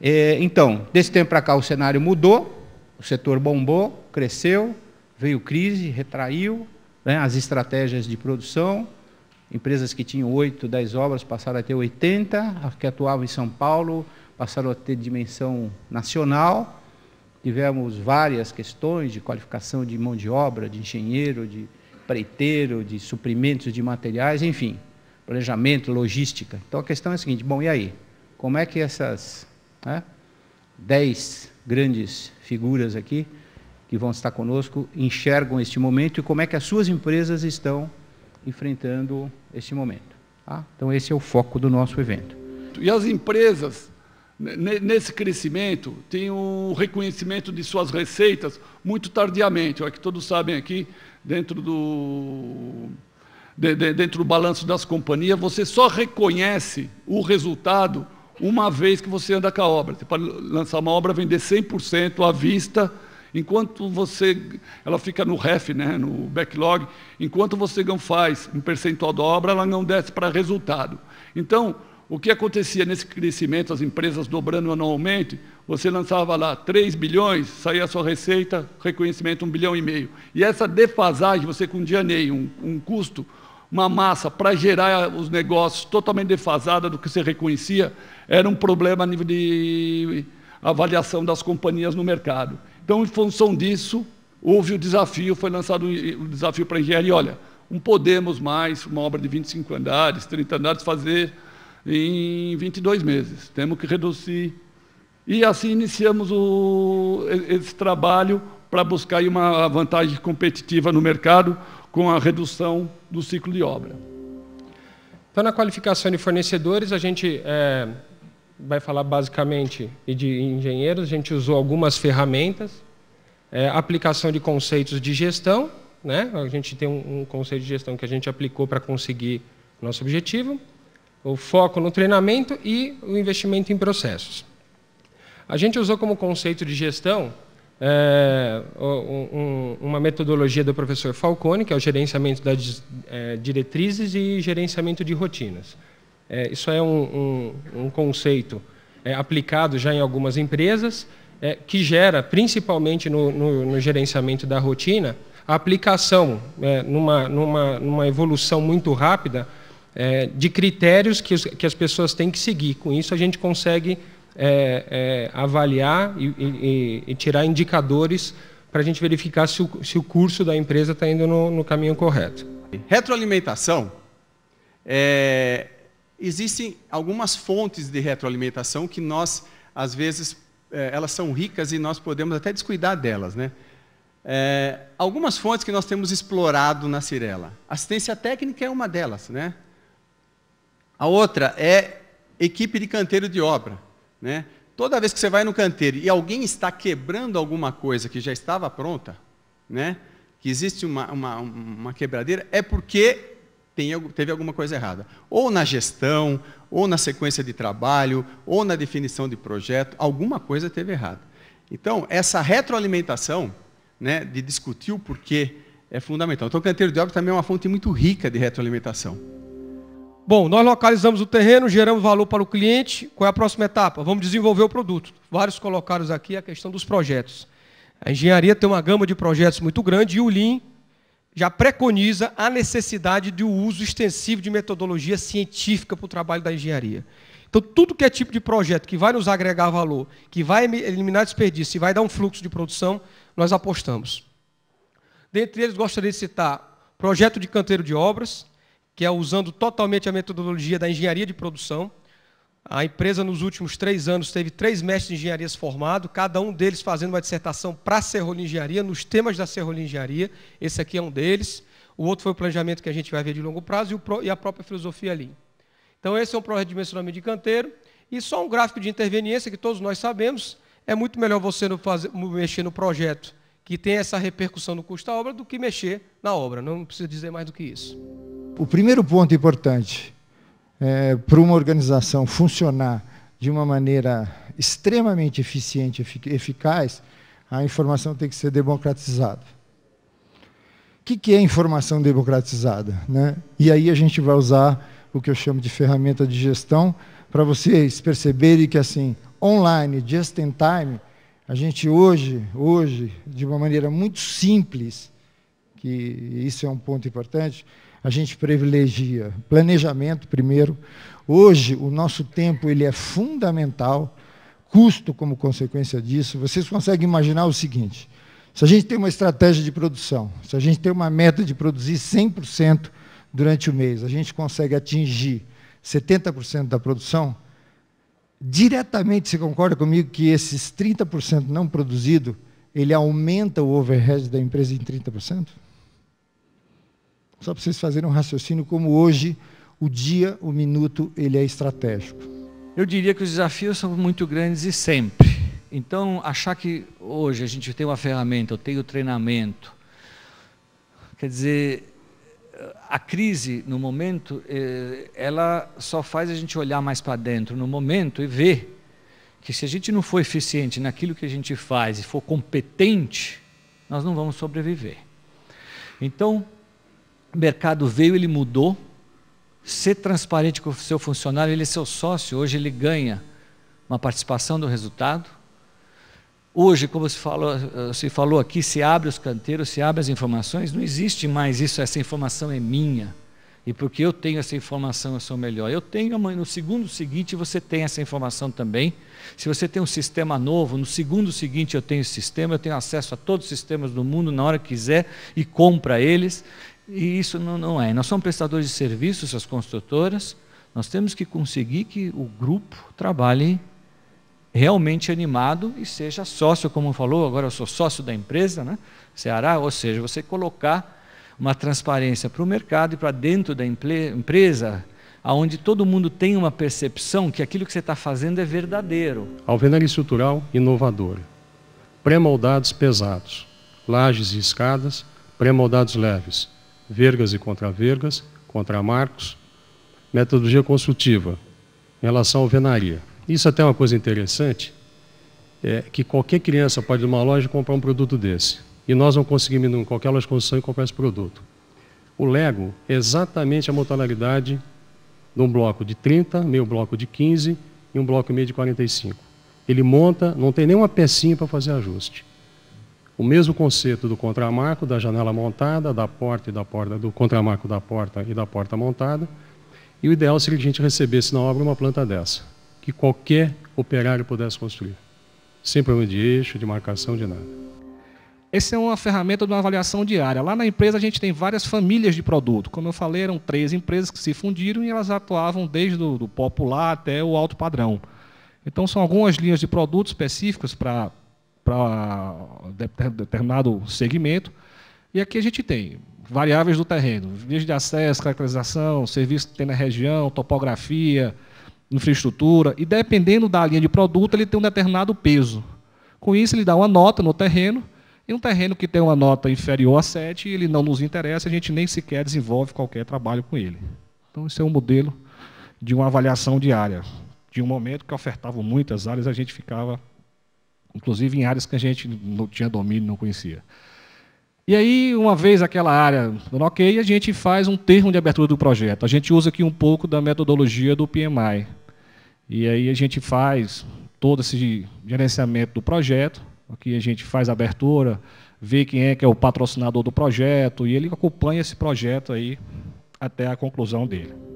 É, então, desse tempo para cá o cenário mudou, o setor bombou, cresceu, veio crise, retraiu, né, as estratégias de produção, empresas que tinham 8, 10 obras passaram a ter 80, que atuavam em São Paulo passaram a ter dimensão nacional. Tivemos várias questões de qualificação de mão de obra, de engenheiro, de preteiro, de suprimentos de materiais, enfim, planejamento, logística. Então a questão é a seguinte: bom, e aí? Como é que essas né? dez grandes figuras aqui que vão estar conosco enxergam este momento e como é que as suas empresas estão enfrentando este momento. Tá? Então, esse é o foco do nosso evento. E as empresas, nesse crescimento, têm o um reconhecimento de suas receitas muito tardiamente. É que todos sabem aqui, dentro do, dentro do balanço das companhias, você só reconhece o resultado uma vez que você anda com a obra. Você pode lançar uma obra, vender 100% à vista, enquanto você, ela fica no ref, né, no backlog, enquanto você não faz um percentual da obra, ela não desce para resultado. Então, o que acontecia nesse crescimento, as empresas dobrando anualmente, você lançava lá 3 bilhões, saía a sua receita, reconhecimento 1 bilhão e meio. E essa defasagem, você com um dia um, um custo, uma massa para gerar os negócios totalmente defasada do que se reconhecia, era um problema a nível de avaliação das companhias no mercado. Então, em função disso, houve o desafio, foi lançado o um desafio para a engenharia, olha, não podemos mais uma obra de 25 andares, 30 andares fazer em 22 meses. Temos que reduzir. E assim iniciamos o, esse trabalho para buscar uma vantagem competitiva no mercado, com a redução do ciclo de obra. Então, na qualificação de fornecedores, a gente é, vai falar basicamente de engenheiros, a gente usou algumas ferramentas, é, aplicação de conceitos de gestão, né? a gente tem um, um conceito de gestão que a gente aplicou para conseguir nosso objetivo, o foco no treinamento e o investimento em processos. A gente usou como conceito de gestão é, um, uma metodologia do professor Falcone, que é o gerenciamento das é, diretrizes e gerenciamento de rotinas. É, isso é um, um, um conceito é, aplicado já em algumas empresas, é, que gera, principalmente no, no, no, gerenciamento da rotina, a aplicação, é, numa, numa, numa evolução muito rápida, de critérios que, os, que as pessoas têm que seguir. Com isso, a gente consegue é, é, avaliar e, e, e, tirar indicadores para a gente verificar se o, se o, curso da empresa está indo no, no, caminho correto. Retroalimentação. É, existem algumas fontes de retroalimentação que nós, às vezes, é, elas são ricas e nós podemos até descuidar delas. Né? É, algumas fontes que nós temos explorado na Cirela. Assistência técnica é uma delas. Né? A outra é equipe de canteiro de obra. Né? Toda vez que você vai no canteiro e alguém está quebrando alguma coisa que já estava pronta, né? que existe uma, uma, uma quebradeira, é porque tem, teve alguma coisa errada. Ou na gestão, ou na sequência de trabalho, ou na definição de projeto, alguma coisa teve errado. Então, essa retroalimentação, né, de discutir o porquê, é fundamental. Então, o canteiro de obra também é uma fonte muito rica de retroalimentação. Bom, nós localizamos o terreno, geramos valor para o cliente. Qual é a próxima etapa? Vamos desenvolver o produto. Vários colocaram aqui a questão dos projetos. A engenharia tem uma gama de projetos muito grande e o Lean já preconiza a necessidade do uso extensivo de metodologia científica para o trabalho da engenharia. Então, tudo que é tipo de projeto que vai nos agregar valor, que vai eliminar desperdício e vai dar um fluxo de produção, nós apostamos. Dentre eles, gostaria de citar projeto de canteiro de obras, que é usando totalmente a metodologia da engenharia de produção. A empresa, nos últimos três anos, teve três mestres de engenharia formados, cada um deles fazendo uma dissertação para a Serrolinha Engenharia, nos temas da Serrolinha Engenharia. Esse aqui é um deles. O outro foi o planejamento que a gente vai ver de longo prazo e, a própria filosofia ali. Então, esse é um projeto de dimensionamento de canteiro. E só um gráfico de interveniência que todos nós sabemos. É muito melhor você fazer, mexer no projeto que tem essa repercussão no custo da obra do que mexer na obra. Não precisa dizer mais do que isso o primeiro ponto importante é, para uma organização funcionar de uma maneira extremamente eficiente e eficaz, a informação tem que ser democratizada. O que, que é informação democratizada? Né? E aí a gente vai usar o que eu chamo de ferramenta de gestão, para vocês perceberem que assim, online, just in time, a gente hoje, hoje, de uma maneira muito simples, que isso é um ponto importante, a gente privilegia planejamento primeiro. Hoje o nosso tempo ele é fundamental, custo como consequência disso. Vocês conseguem imaginar o seguinte: se a gente tem uma estratégia de produção, se a gente tem uma meta de produzir 100% durante o mês, a gente consegue atingir 70% da produção, diretamente você concorda comigo que esses 30% não produzido, ele aumenta o overhead da empresa em 30%? Só para vocês fazerem um raciocínio como hoje, o dia, o minuto, ele é estratégico. Eu diria que os desafios são muito grandes e sempre. Então, achar que hoje a gente tem uma ferramenta, eu tenho treinamento, quer dizer, a crise no momento, eh, ela só faz a gente olhar mais para dentro no momento e ver que se a gente não for eficiente naquilo que a gente faz e for competente, nós não vamos sobreviver. Então, o mercado veio, ele mudou. Ser transparente com o seu funcionário, ele é seu sócio, hoje ele ganha uma participação do resultado. Hoje, como se falou, se falou aqui, se abre os canteiros, se abre as informações, não existe mais isso, essa informação é minha. E porque eu tenho essa informação, eu sou melhor. Eu tenho, no segundo seguinte você tem essa informação também. Se você tem um sistema novo, no segundo seguinte eu tenho o sistema, eu tenho acesso a todos os sistemas do mundo na hora que quiser e compra eles. E isso não, não é. Nós somos prestadores de serviços, as construtoras, nós temos que conseguir que o grupo trabalhe realmente animado e seja sócio, como falou, agora eu sou sócio da empresa, né? Ceará, ou seja, você colocar uma transparência para o mercado e para dentro da empresa, aonde todo mundo tem uma percepção que aquilo que você está fazendo é verdadeiro. Alvenaria estrutural inovadora, pré-moldados pesados, lajes e escadas, pré-moldados leves, vergas e contra-vergas, contra-marcos, metodologia consultiva, em relação à alvenaria. Isso é até é uma coisa interessante, é que qualquer criança pode ir numa loja comprar um produto desse. E nós não conseguimos em qualquer loja de construção comprar esse produto. O Lego é exatamente a modalidade de um bloco de 30, meio bloco de 15 e um bloco e meio de 45. Ele monta, não tem nenhuma pecinha para fazer ajuste o mesmo conceito do contramarco, da janela montada, da porta e da porta, do contramarco da porta e da porta montada. E o ideal seria que a gente recebesse na obra uma planta dessa, que qualquer operário pudesse construir, sem problema de eixo, de marcação, de nada. Essa é uma ferramenta de uma avaliação diária. Lá na empresa a gente tem várias famílias de produto. Como eu falei, eram três empresas que se fundiram e elas atuavam desde o popular até o alto padrão. Então são algumas linhas de produtos específicas para para determinado segmento. E aqui a gente tem variáveis do terreno, vias de acesso, caracterização, serviço que tem na região, topografia, infraestrutura, e dependendo da linha de produto, ele tem um determinado peso. Com isso, ele dá uma nota no terreno, e um terreno que tem uma nota inferior a 7, ele não nos interessa, a gente nem sequer desenvolve qualquer trabalho com ele. Então, esse é um modelo de uma avaliação diária. De um momento que ofertavam muitas áreas, a gente ficava inclusive em áreas que a gente não tinha domínio, não conhecia. E aí, uma vez aquela área dando ok, a gente faz um termo de abertura do projeto. A gente usa aqui um pouco da metodologia do PMI. E aí a gente faz todo esse gerenciamento do projeto. Aqui a gente faz a abertura, vê quem é que é o patrocinador do projeto, e ele acompanha esse projeto aí até a conclusão dele.